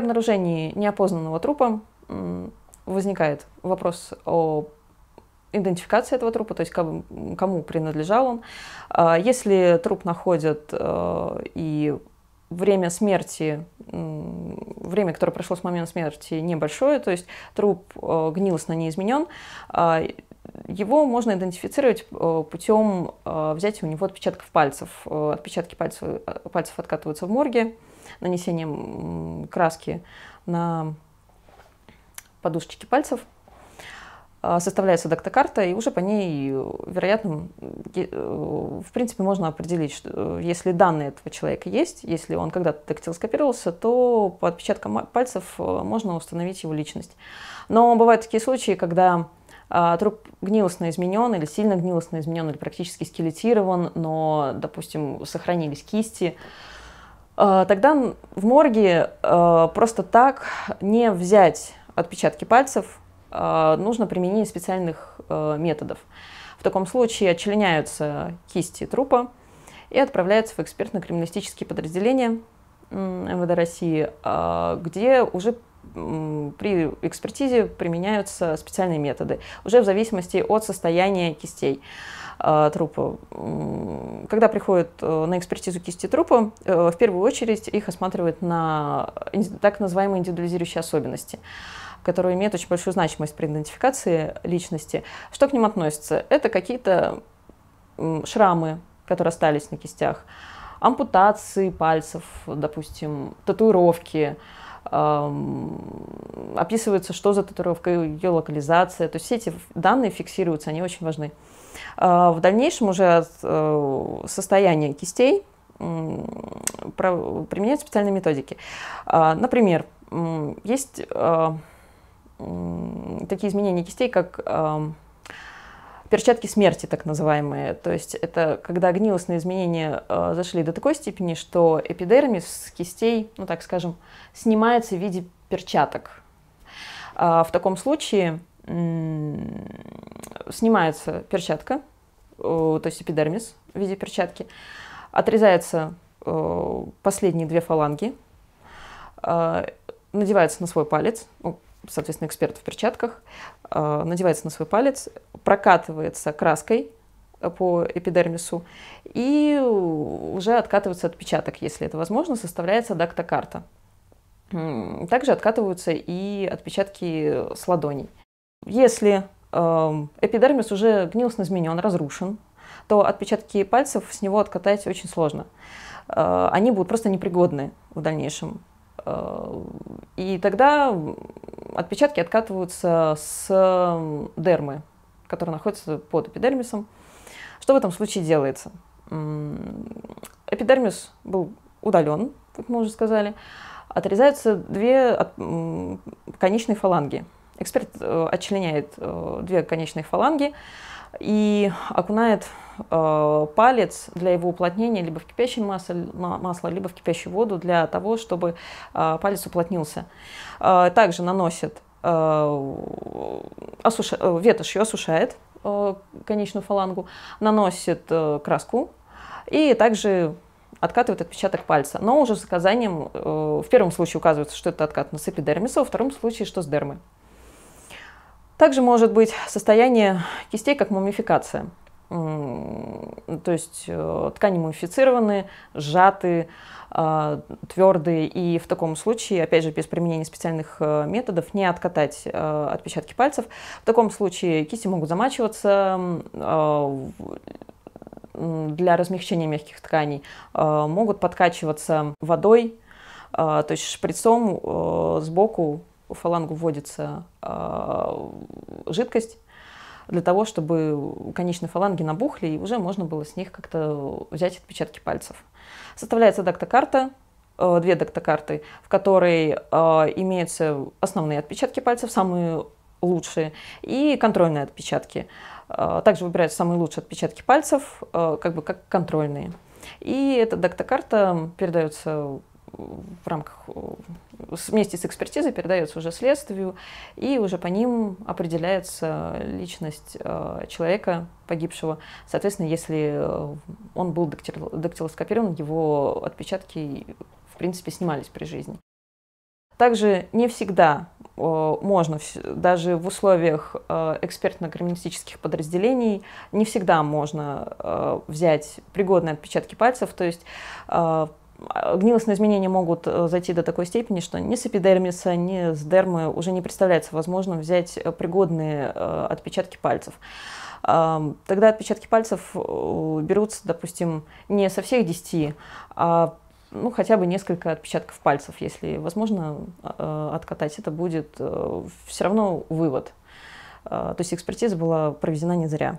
обнаружении неопознанного трупа возникает вопрос о идентификации этого трупа, то есть кому принадлежал он. А если труп находят э, и время смерти, время, которое прошло с момента смерти, небольшое, то есть труп э, гнилостно не изменен, а его можно идентифицировать э, путем э, взятия у него отпечатков пальцев. Э, отпечатки пальцев, пальцев откатываются в морге, нанесением краски на подушечки пальцев. Составляется дактокарта, и уже по ней, вероятно, в принципе, можно определить, что если данные этого человека есть, если он когда-то дактилоскопировался, то по отпечаткам а, пальцев можно установить его личность. Но бывают такие случаи, когда а, труп гнилостно изменен или сильно гнилостно изменен или практически скелетирован, но, допустим, сохранились кисти, а, тогда в морге а, просто так не взять отпечатки пальцев, нужно применение специальных методов. В таком случае отчленяются кисти трупа и отправляются в экспертно-криминалистические подразделения МВД России, где уже при экспертизе применяются специальные методы, уже в зависимости от состояния кистей э, трупа. Когда приходят э, на экспертизу кисти трупа, э, в первую очередь их осматривают на так называемые индивидуализирующие особенности которые имеют очень большую значимость при идентификации личности. Что к ним относится? Это какие-то шрамы, которые остались на кистях, ампутации пальцев, допустим, татуировки, описывается, что за татуировка, ее локализация. То есть все эти данные фиксируются, они очень важны. А, в дальнейшем уже э, состояние кистей применяют специальные методики. А, например, есть а, такие изменения кистей, как перчатки смерти, так называемые. То есть это когда гнилостные изменения э, зашли до такой степени, что эпидермис с кистей, ну так скажем, снимается в виде перчаток. А в таком случае снимается перчатка, э, то есть эпидермис в виде перчатки, отрезаются э, последние две фаланги, э, надевается на свой палец, ну, соответственно, эксперт в перчатках, э, надевается на свой палец, прокатывается краской по эпидермису и уже откатывается отпечаток, если это возможно, составляется дактокарта. Также откатываются и отпечатки с ладоней. Если эм, эпидермис уже гнилостно изменен, разрушен, то отпечатки пальцев с него откатать очень сложно. Э, они будут просто непригодны в дальнейшем. Э, и тогда отпечатки откатываются с дермы, которая находится под эпидермисом. Что в этом случае делается? Эпидермис был удален, как мы уже сказали. Отрезаются две конечные фаланги. Эксперт э, отчленяет э, две конечные фаланги и окунает э, палец для его уплотнения либо в кипящее масло, масло либо в кипящую воду для того, чтобы э, палец уплотнился. Э, также наносит э, осуш... ветошью, осушает э, конечную фалангу, наносит краску и также откатывает отпечаток пальца, но уже с указанием, в первом случае указывается, что это откат на цепи во втором случае, что с дермы. Также может быть состояние кистей как мумификация. То есть э, ткани мумифицированы, сжаты, а, твердые. И в таком случае, опять же, без применения специальных э, методов, не откатать э, отпечатки пальцев. В таком случае кисти могут замачиваться, а, для размягчения мягких тканей, а, могут подкачиваться водой, то есть шприцом сбоку в фалангу вводится а, жидкость для того, чтобы конечные фаланги набухли, и уже можно было с них как-то взять отпечатки пальцев. Составляется дактокарта, э, две дактокарты, в которой э, имеются основные отпечатки пальцев, самые лучшие, и контрольные отпечатки. Э, также выбираются самые лучшие отпечатки пальцев, как бы как контрольные. И эта дактокарта передается в рамках вместе с экспертизой передается уже следствию, и уже по ним определяется личность э, человека, погибшего. Соответственно, если э, он был дактилоскопирован, его отпечатки, в принципе, снимались при жизни. Также не всегда э, можно, даже в условиях экспертно-криминалистических подразделений, не всегда можно взять пригодные отпечатки пальцев. То есть гнилостные изменения могут э, зайти до такой степени, что ни с эпидермиса, ни с дермы уже не представляется возможным взять э, пригодные э, отпечатки пальцев. Тогда отпечатки пальцев берутся, допустим, не со всех 10, а ну, хотя бы несколько отпечатков пальцев, если возможно откатать. Это будет все равно вывод. То есть экспертиза была проведена не зря.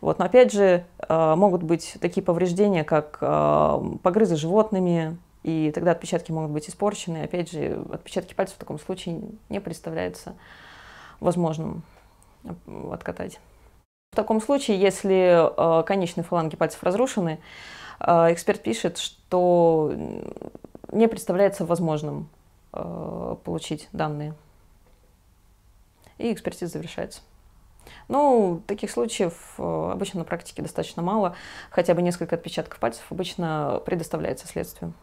Вот. Но опять же, э, могут быть такие повреждения, как э, погрызы животными, и тогда отпечатки могут быть испорчены. Опять же, отпечатки пальцев в таком случае не представляется возможным откатать. В таком случае, если э, конечные фаланги пальцев разрушены, эксперт пишет, что не представляется возможным получить данные. И экспертиза завершается. Ну, таких случаев э, обычно на практике достаточно мало. Хотя бы несколько отпечатков пальцев обычно предоставляется следствию.